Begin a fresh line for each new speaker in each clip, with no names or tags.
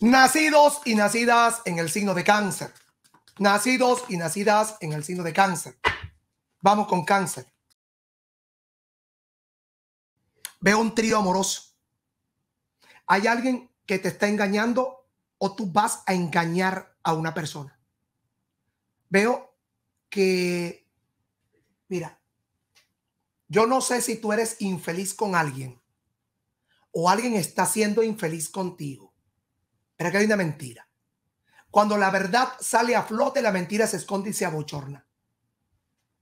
Nacidos y nacidas en el signo de cáncer. Nacidos y nacidas en el signo de cáncer. Vamos con cáncer. Veo un trío amoroso. Hay alguien que te está engañando o tú vas a engañar a una persona. Veo que, mira, yo no sé si tú eres infeliz con alguien o alguien está siendo infeliz contigo pero aquí hay una mentira. Cuando la verdad sale a flote, la mentira se esconde y se abochorna.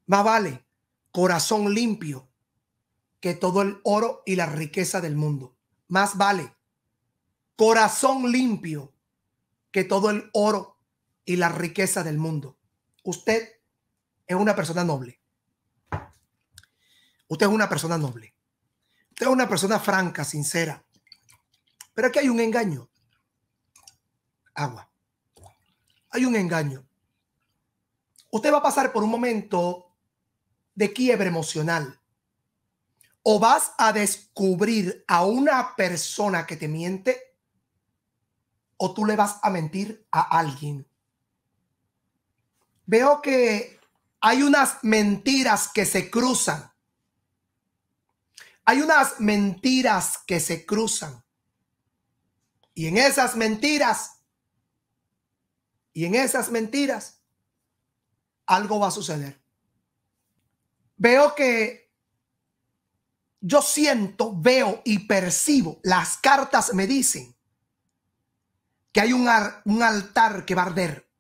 Más vale corazón limpio que todo el oro y la riqueza del mundo. Más vale corazón limpio que todo el oro y la riqueza del mundo. Usted es una persona noble. Usted es una persona noble. Usted es una persona franca, sincera. Pero aquí hay un engaño agua. Hay un engaño. Usted va a pasar por un momento de quiebre emocional o vas a descubrir a una persona que te miente o tú le vas a mentir a alguien. Veo que hay unas mentiras que se cruzan. Hay unas mentiras que se cruzan. Y en esas mentiras y en esas mentiras, algo va a suceder. Veo que yo siento, veo y percibo, las cartas me dicen que hay un, un altar que va a arder,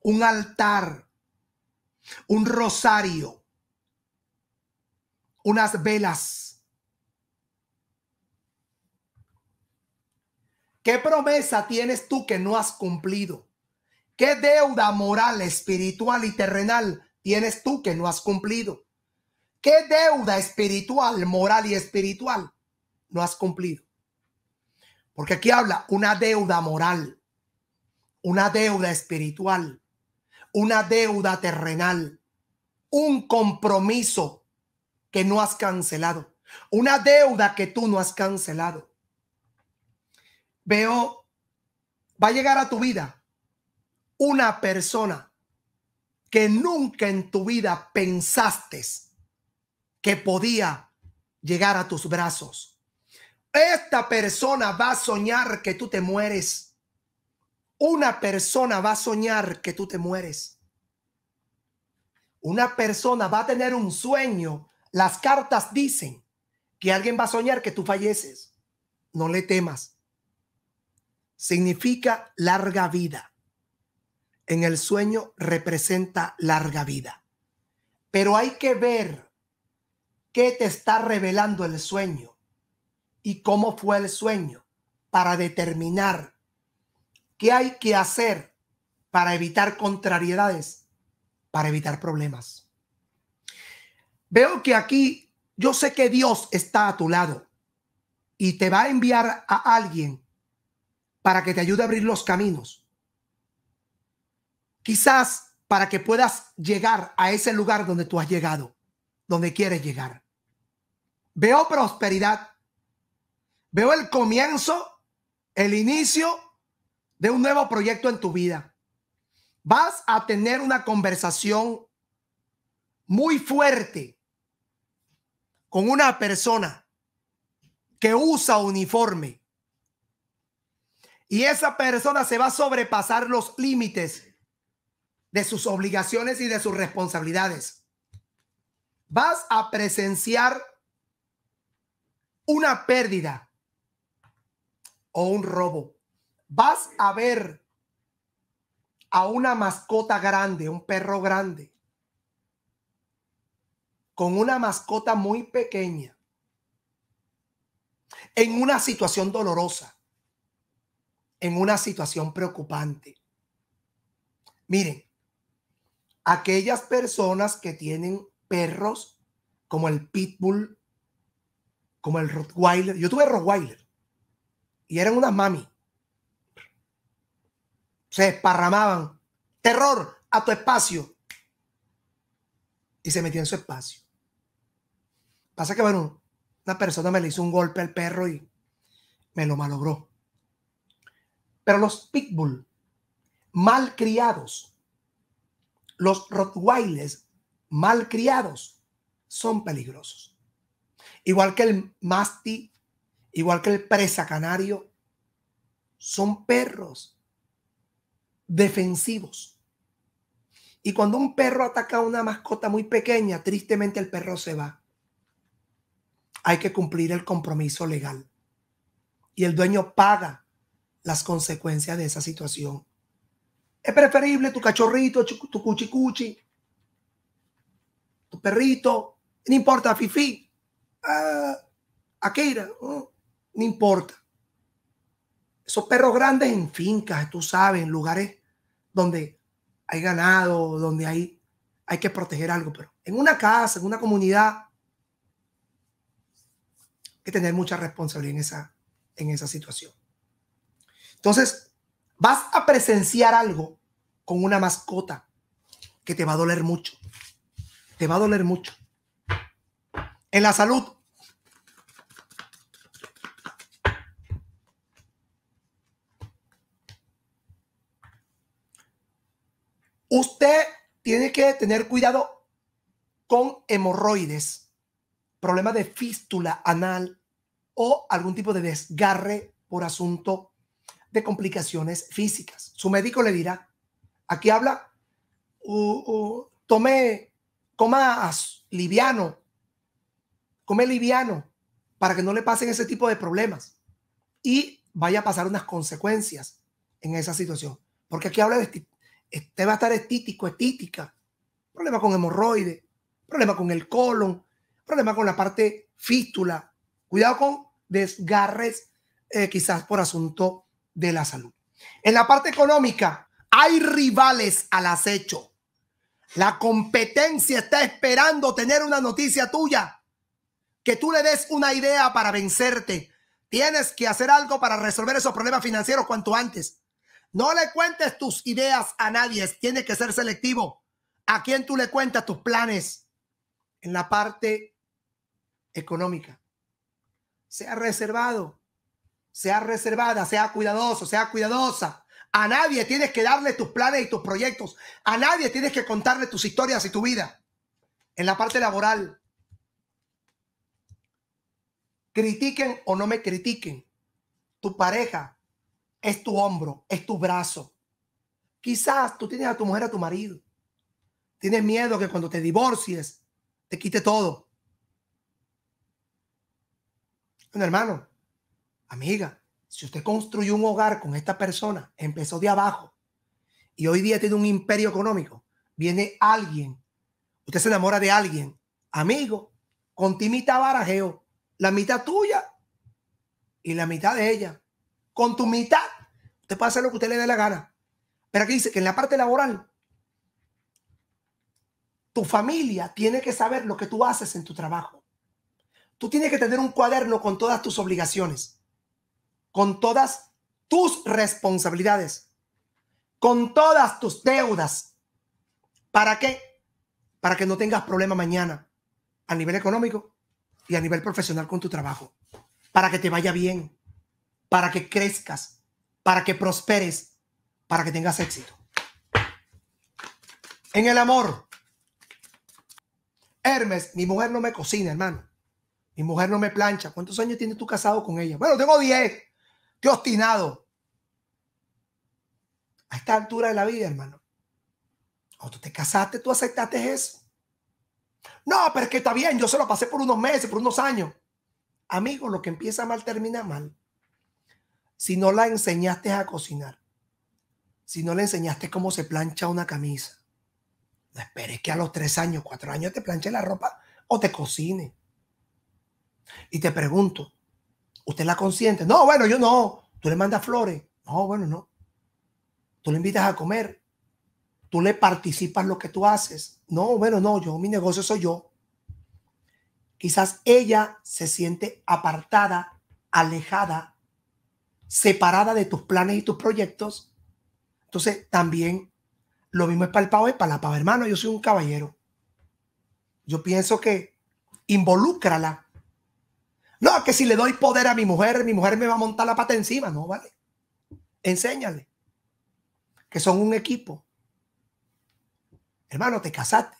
un altar, un rosario, unas velas ¿Qué promesa tienes tú que no has cumplido? ¿Qué deuda moral, espiritual y terrenal tienes tú que no has cumplido? ¿Qué deuda espiritual, moral y espiritual no has cumplido? Porque aquí habla una deuda moral, una deuda espiritual, una deuda terrenal, un compromiso que no has cancelado, una deuda que tú no has cancelado veo, va a llegar a tu vida una persona que nunca en tu vida pensaste que podía llegar a tus brazos. Esta persona va a soñar que tú te mueres. Una persona va a soñar que tú te mueres. Una persona va a tener un sueño. Las cartas dicen que alguien va a soñar que tú falleces. No le temas significa larga vida. En el sueño representa larga vida. Pero hay que ver qué te está revelando el sueño y cómo fue el sueño para determinar qué hay que hacer para evitar contrariedades, para evitar problemas. Veo que aquí yo sé que Dios está a tu lado y te va a enviar a alguien para que te ayude a abrir los caminos. Quizás para que puedas llegar a ese lugar donde tú has llegado, donde quieres llegar. Veo prosperidad. Veo el comienzo, el inicio de un nuevo proyecto en tu vida. Vas a tener una conversación muy fuerte con una persona que usa uniforme y esa persona se va a sobrepasar los límites de sus obligaciones y de sus responsabilidades. Vas a presenciar una pérdida o un robo. Vas a ver a una mascota grande, un perro grande, con una mascota muy pequeña, en una situación dolorosa en una situación preocupante. Miren, aquellas personas que tienen perros como el pitbull, como el Rottweiler, yo tuve Rottweiler y eran unas mami. Se esparramaban. Terror a tu espacio. Y se metió en su espacio. Pasa que, bueno, una persona me le hizo un golpe al perro y me lo malogró. Pero los pitbull, mal criados, los rottweilers mal criados, son peligrosos. Igual que el masti, igual que el presa canario, son perros defensivos. Y cuando un perro ataca a una mascota muy pequeña, tristemente el perro se va. Hay que cumplir el compromiso legal. Y el dueño paga las consecuencias de esa situación. Es preferible tu cachorrito, tu cuchicuchi, tu perrito, no importa, Fifi, a ah, Akira, no importa. Esos perros grandes en fincas, tú sabes, en lugares donde hay ganado, donde hay, hay que proteger algo, pero en una casa, en una comunidad, hay que tener mucha responsabilidad en esa, en esa situación. Entonces, vas a presenciar algo con una mascota que te va a doler mucho. Te va a doler mucho. En la salud. Usted tiene que tener cuidado con hemorroides, problema de fístula anal o algún tipo de desgarre por asunto de complicaciones físicas. Su médico le dirá, aquí habla, tome, coma liviano, come liviano para que no le pasen ese tipo de problemas y vaya a pasar unas consecuencias en esa situación. Porque aquí habla de, este va a estar estítico, estítica, problema con hemorroides, problema con el colon, problema con la parte fístula, cuidado con desgarres eh, quizás por asunto de la salud. En la parte económica, hay rivales al acecho. La competencia está esperando tener una noticia tuya, que tú le des una idea para vencerte. Tienes que hacer algo para resolver esos problemas financieros cuanto antes. No le cuentes tus ideas a nadie, tiene que ser selectivo. ¿A quién tú le cuentas tus planes? En la parte económica. Sea reservado sea reservada, sea cuidadoso, sea cuidadosa. A nadie tienes que darle tus planes y tus proyectos. A nadie tienes que contarle tus historias y tu vida. En la parte laboral, critiquen o no me critiquen, tu pareja es tu hombro, es tu brazo. Quizás tú tienes a tu mujer, a tu marido. Tienes miedo que cuando te divorcies, te quite todo. Un hermano, Amiga, si usted construyó un hogar con esta persona, empezó de abajo y hoy día tiene un imperio económico, viene alguien, usted se enamora de alguien, amigo, con ti mitad barajeo, la mitad tuya y la mitad de ella. Con tu mitad, usted puede hacer lo que usted le dé la gana. Pero aquí dice que en la parte laboral, tu familia tiene que saber lo que tú haces en tu trabajo. Tú tienes que tener un cuaderno con todas tus obligaciones con todas tus responsabilidades, con todas tus deudas. ¿Para qué? Para que no tengas problema mañana a nivel económico y a nivel profesional con tu trabajo. Para que te vaya bien, para que crezcas, para que prosperes, para que tengas éxito. En el amor. Hermes, mi mujer no me cocina, hermano. Mi mujer no me plancha. ¿Cuántos años tienes tú casado con ella? Bueno, tengo 10. Qué obstinado. A esta altura de la vida, hermano. O tú te casaste, tú aceptaste eso. No, pero es que está bien, yo se lo pasé por unos meses, por unos años. Amigo, lo que empieza mal termina mal. Si no la enseñaste a cocinar, si no le enseñaste cómo se plancha una camisa, no esperes que a los tres años, cuatro años te planche la ropa o te cocine. Y te pregunto, Usted la consiente. No, bueno, yo no. Tú le mandas flores. No, bueno, no. Tú le invitas a comer. Tú le participas lo que tú haces. No, bueno, no. Yo, mi negocio soy yo. Quizás ella se siente apartada, alejada, separada de tus planes y tus proyectos. Entonces, también lo mismo es para el pavo y para la pava. Hermano, yo soy un caballero. Yo pienso que involúcrala no, que si le doy poder a mi mujer, mi mujer me va a montar la pata encima. No, vale. Enséñale que son un equipo. Hermano, te casaste.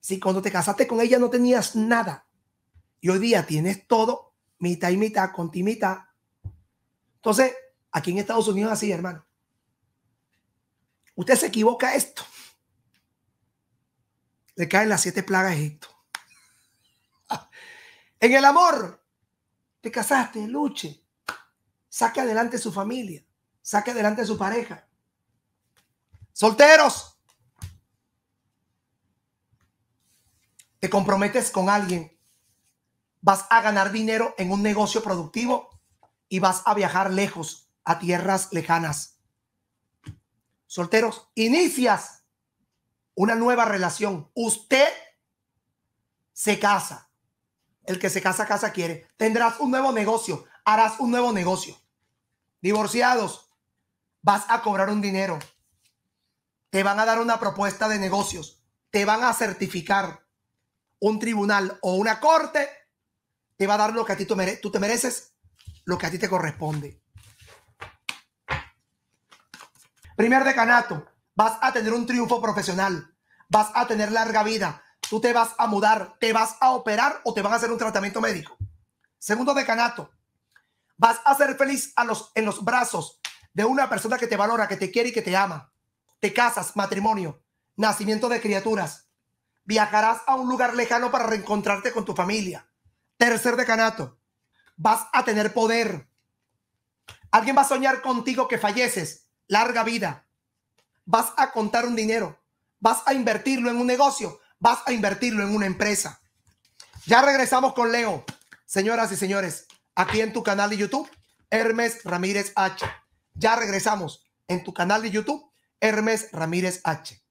Si cuando te casaste con ella no tenías nada y hoy día tienes todo, mitad y mitad, conti mitad. Entonces, aquí en Estados Unidos así, hermano. Usted se equivoca esto. Le caen las siete plagas a Egipto. En el amor, te casaste, luche. Saque adelante su familia. Saque adelante su pareja. Solteros. Te comprometes con alguien. Vas a ganar dinero en un negocio productivo y vas a viajar lejos, a tierras lejanas. Solteros, inicias una nueva relación. Usted se casa el que se casa, casa quiere. Tendrás un nuevo negocio, harás un nuevo negocio. Divorciados, vas a cobrar un dinero. Te van a dar una propuesta de negocios. Te van a certificar. Un tribunal o una corte te va a dar lo que a ti tú te mereces, lo que a ti te corresponde. Primer decanato, vas a tener un triunfo profesional. Vas a tener larga vida tú te vas a mudar, te vas a operar o te van a hacer un tratamiento médico. Segundo decanato, vas a ser feliz a los, en los brazos de una persona que te valora, que te quiere y que te ama. Te casas, matrimonio, nacimiento de criaturas. Viajarás a un lugar lejano para reencontrarte con tu familia. Tercer decanato, vas a tener poder. Alguien va a soñar contigo que falleces. Larga vida. Vas a contar un dinero. Vas a invertirlo en un negocio vas a invertirlo en una empresa. Ya regresamos con Leo. Señoras y señores, aquí en tu canal de YouTube, Hermes Ramírez H. Ya regresamos en tu canal de YouTube, Hermes Ramírez H.